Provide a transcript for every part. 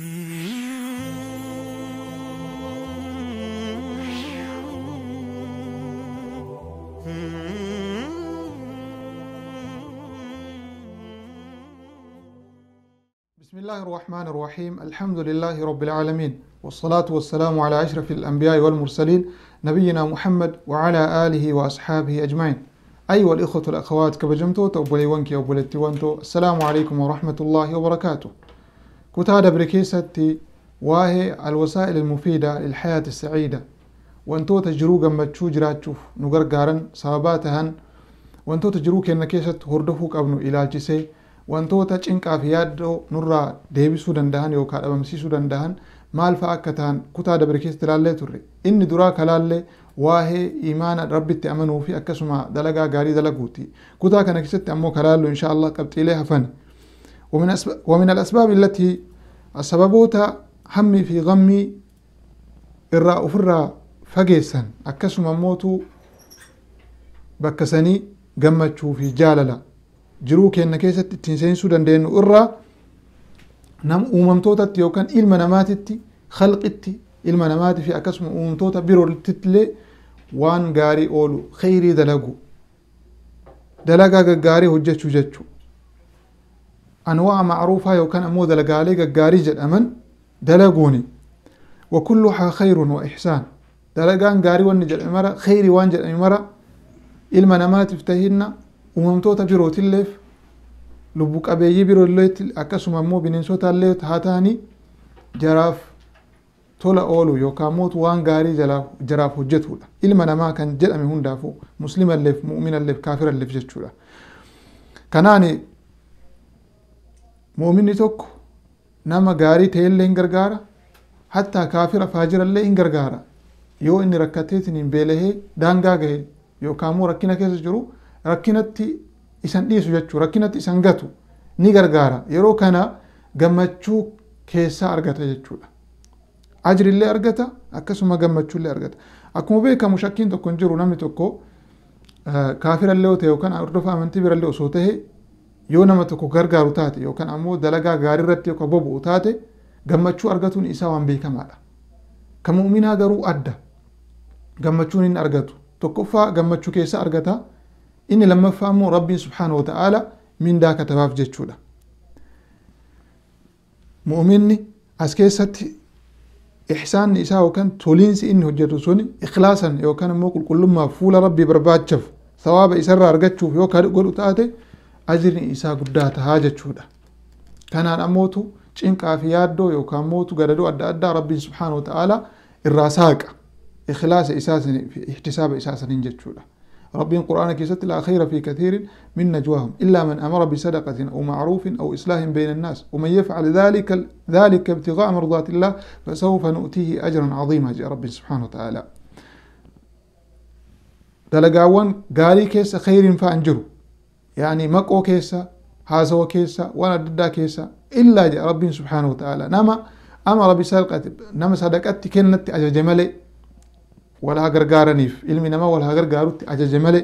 بسم الله الرحمن الرحيم الحمد لله رب العالمين والصلاة والسلام على أشرف الأنبياء والمرسلين نبينا محمد وعلى آله وأصحابه أجمعين أيها الإخوة والأخوات كبجمتو تأبولي وانكي السلام عليكم ورحمة الله وبركاته كتادة بريكيستي واهي الوسائل المفيدة للحياة السعيدة وانتو تجرو قمت شو جراتشوف نقرقارن سبباتهن وانتو تجرو كينا كيست هردفوك أبنو إلالجسي وانتو تجنك في يادو نرى ديبسو دندهن يوكا أبمسيسو دندهن maal fa'a akka ta'an kutaa dabare keessa ilaallee turre inni duraa kalaallee waa'ee imaana rabbitti amanuu fi akkasuma dalagaa gaarii dalaguuti kutaa kana keessatti ammoo kalaallu insha Allah qabxiilee hafan ومن, ومن الأسباب التي سببوتا همي في غمي إرى أفرى فقيسا أكسما موتو بكسني قمتشو في جاللا jiruu kenna keessatti ittiin seensuu dandeenyu irraa nam uumamtootatti yookaan ilma namaatitti khalqitti ilma namaatii fi akkasuma uumamtoota biroottillee waan gaarii oolu kheyrii dalagu dalagaa gaggaarii hojjechuu jechuudha. أنواع معروفة يوكان كان أمود لقالي أمن الأمن دلقوني وكلها خير وإحسان دلقان قاري ونج الأمرة خير وانج الأمرة إلما نمات افتهن وممتوتا بروت الليف لبوك أبيي برو الليت أكسو ممو بننسوتا الليت هاتاني جراف تولا أولو يوكا موت وان قاري جراف هجته إلما نما كان جرأمي هندافو مسلم الليف مؤمن الليف كافر الليف جتشولا كناني muminni tokko nama gaarii ta'ellee hin gargaara hattaa kaafira faajirallee hin gargaara yoo inni rakkateetiin hin beelahee daangaa gahe yookaan immoo rakkina keessa jiru rakkinatti isan dhiisu jechuu rakkinatti isan gatu ni gargaara yeroo kana gammachuu keessaa argata jechuudha ajrillee argata akkasuma gammachuullee argata akkuma beekamu shakkiin tokko hin jiru namni tokko kaafirallee yoo ta'e yookaan hordofaa amantii birallee osoo ta'e yoo nama tokko gargaaru taate yookaan ammoo dalagaa gaarii irratti yookaan bobu'u taate gammachuu argatuun isaa waan beekamaadha. Kan muuminaa garuu adda gammachuun hin argatu. Tokkoffaa gammachuu keessa argata. Inni lammaffaa ammoo rabbiin subhaana wa ta'aala mindaa katabaaf jechuudha. Muuminni as keessatti ihsaanni isaa yookaan toliinsi inni hojjetu sun ikhlaasan yookaan ammoo qulqullummaaf fuula rabbii barbaachaaf sawaaba isarraa argachuuf yoo godhu taate ajirni isaa guddaa tahaa jechuudha kanaan ammootu cinqaa fi yaaddoo yookaan mootu gadadoo adda addaa rabbiin subhaana wa ta'aalaa irraa saaqa ikhlaasa isaa saniif ihtisaaba isaa saniin jechuudha ربين قرآن كيست لا خير في كثير من نجواهم إلا من أمر بصدقة أو معروف أو إصلاح بين الناس ومن يفعل ذلك ذلك ابتغاء مرضات الله فسوف نؤتيه أجرا عظيما جاء رب سبحانه وتعالى دلقاوان قاري كيس خير فأنجروا يعني مكو كيسا هاسو كيسا وانا ددا كيسا إلا جاء ربي سبحانه وتعالى نما أمر بسرقة نما صدقتي كنت أجا جمالي ولا قارنيف إلمي نما ولا غرغارت أجا جمالي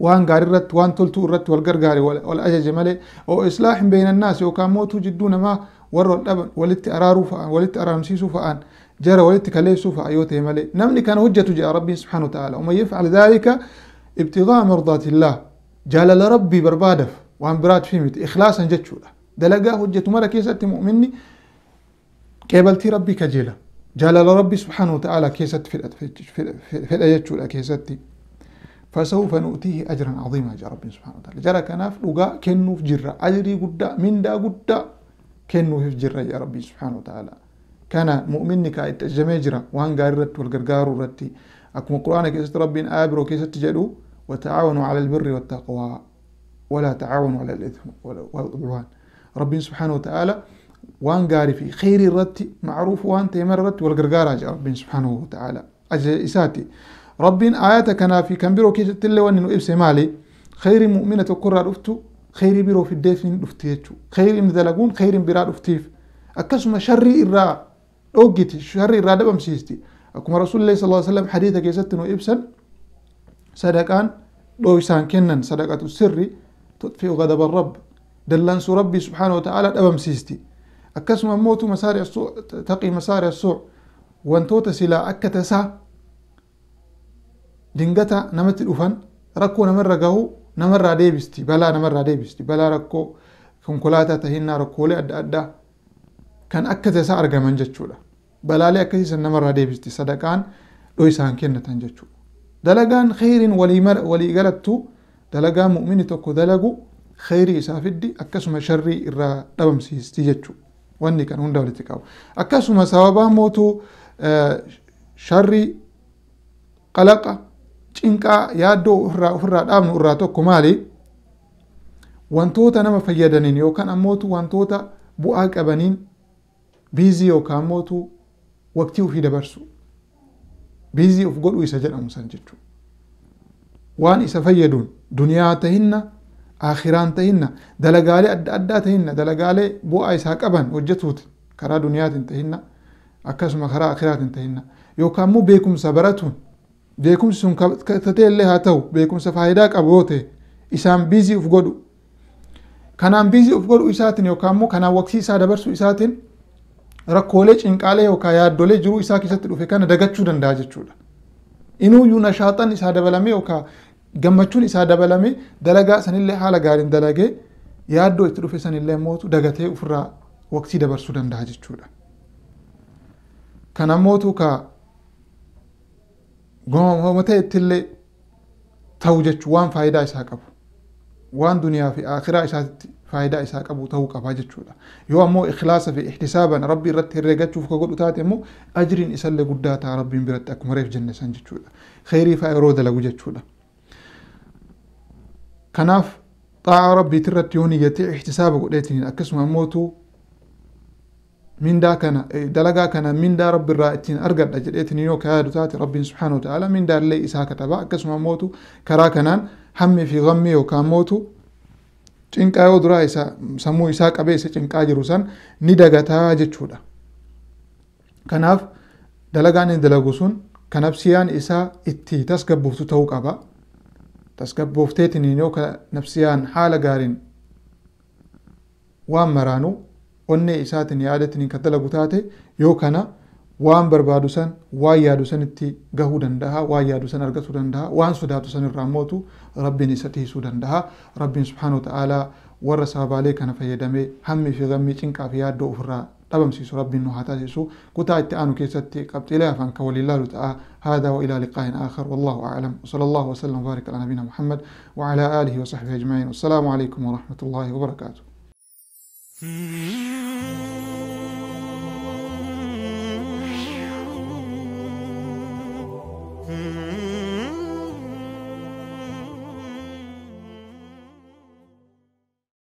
وان غاررت وان تلتو رت والغرغاري ولا أجا جمالي أو إصلاح بين الناس وكان موتو جدون ما وروا الأبن ولت أرارو فأن ولت أرامسيسو فأن جرى ولت كليسو فأيوته مالي نمني كان هجة جاء ربي سبحانه وتعالى ومن يفعل ذلك ابتغاء مرضات الله جال لربي بربادف وان برات فيمت إخلاصا جتشولا دلقا حجة مرة كيسات مؤمني كيبلتي ربي كجيلا جال لربي سبحانه وتعالى كيسات في في في جتشولا كيساتي فسوف نؤتيه أجرا عظيما يا رب سبحانه وتعالى جرى كناف لقاء كنو في جرى أجري قد من دا قد كنو في جرى يا ربي سبحانه وتعالى كان مؤمنك اتجمع جرى وان قاررت والقرقار رتي أكما قرآنك يا ربي ابرو وكيسة جلو وتعاونوا على البر والتقوى ولا تعاونوا على الإثم والعدوان ربي سبحانه وتعالى وان قاري في خير الرتي معروف وان تيمر الرتي والقرقار أجا ربي سبحانه وتعالى أجا إساتي ربي آياتك أنا في كمبيرو كي تتلي وان إبسي مالي خير مؤمنة كرة رفتو خير برو في الدفن رفتيتو خير مدلقون خير برا رفتيف أكسما شر إرا أوجيتي شر إرا دبم سيستي أكما رسول الله صلى الله عليه وسلم حديثك يستنو إبسن sadaqaan dhoowsaan kennan sadaqatu sirri tutfi'u gadaba rabb dallaansu rabbii subxaana wa ta'aalaa dhabamsiisti akkasuma mootu masaari suu taqii masaari suu wantoota silaa akka tasaa dingata namatti dhufan rakkoo namarra gahu namarraa deebisti balaa namarraa deebisti balaa rakkoo konkolaataa tahinnaa rakkoolee adda addaa kan akka tasaa argaman jechuudha balaalee akkasiisan namarraa deebisti sadaqaan dhoo isaan kennatan jechuudha dalagaan khayrin walii galattu dalagaa mu'mini tokko dalagu khayrii isaa fiddi akkasuma sharrii irraa dhabamsiisti jechuu wanni kan hunda walitti qabu akkasuma sababaa mootuu sharrii qalaqa cinqaa yaaddoo ofirraa ofirraa dhaabnu irraa tokko maali wantoota nama fayyadaniin yookaan ammootu wantoota bu'aa qabaniin biizii yookaan mootu waqtii ofii dabarsu biizii of godhuu isa jedhamu san jechuudha. Waan isa fayyaduun duniyaa tahinna aakhiraan tahinna dalagaalee adda addaa tahinna dalagaalee bu'aa isaa qaban hojjetuuti karaa duniyaatiin tahinna akkasuma karaa aakhiraatiin tahinna yookaan immoo beekumsa baratuun beekumsi sun tatee illee haa ta'u beekumsa faayidaa qabu yoo ta'e isaan biizii of godhu kanaan biizii of godhu isaatiin yookaan immoo kanaan waqtii isaa dabarsuu isaatiin rakkoolee cinqaalee yookaan yaaddolee jiruu isaa keessatti dhufe kana dagachuu danda'a jechuudha. Inuuyyuu nashaaxan isaa dabalame yookaan gammachuun isaa dabalame dalagaa sanillee haala gaariin dalagee yaaddoo itti dhufe sanillee immoo dagatee ofirraa waqtii dabarsuu danda'a jechuudha. Kan Kanammootu ka gomamota ittillee ta'u jechuun waan faayidaa isaa qabu. waan duniyaa fi aakiraa isaatti faayidaa isaa qabu ta'uu qabaa jechuudha yoo ammoo ikhlaasa fi ihtisaaban rabbi irratti herreegachuuf ka godhu taate immoo ajriin isallee guddaa ta'a rabbiin biratti akkuma reef jenne san jechuudha kheyrii fa'a yeroo dalagu jechuudha kanaaf xaa'a rabbiitirratti yoo niyyatee ihtisaaba godheetiin akkasuma immootu mindaa kana dalagaa kana mindaa rabbiirraa ittiin argadha jedheetiin yoo ka yaadu taate rabbiin subhaanahu ta'ala mindaallee isaa katabaa akkasuma immootu karaa kanaan hammii fi gammii yookaan mootu cinqaa yoo duraa isa sammuu isaa qabeessa cinqaa jiru san ni dagataa jechuudha. Kanaaf dalagaan inni dalagu sun kan nafsiyaan isaa itti tasgabbooftu ta'uu qaba. Tasgabboofteetiin yoo ka nafsiyaan haala gaariin waan maraanu onnee isaatiin yaadatiin kan dalagu taate yoo kana waan barbaadu san waan yaadu sanitti gahuu danda'a waan yaadu san argatuu danda'a waan sodaatu san irraa mootu rabbiin isa tiisuu danda'a rabbiin subhaanahu ta'aalaa warra sababaalee kana fayyadamee hammii fi gammii cinqaa fi yaaddoo ofirraa dhabamsiisu rabbiin nu haa taasisu kutaa itti aanu keessatti qabxiilee hafan ka waliin laalu ta'a haadaa wa ilaa liqaa'in aakhar wallaahu aclam wasala allahu wasalam wabaarik alaa nabiina muhammad wa calaa aalihi wa saxbihi ajmaciin wassalaamu calaykum warahmatullaahi wabarakaatu Mm-hmm.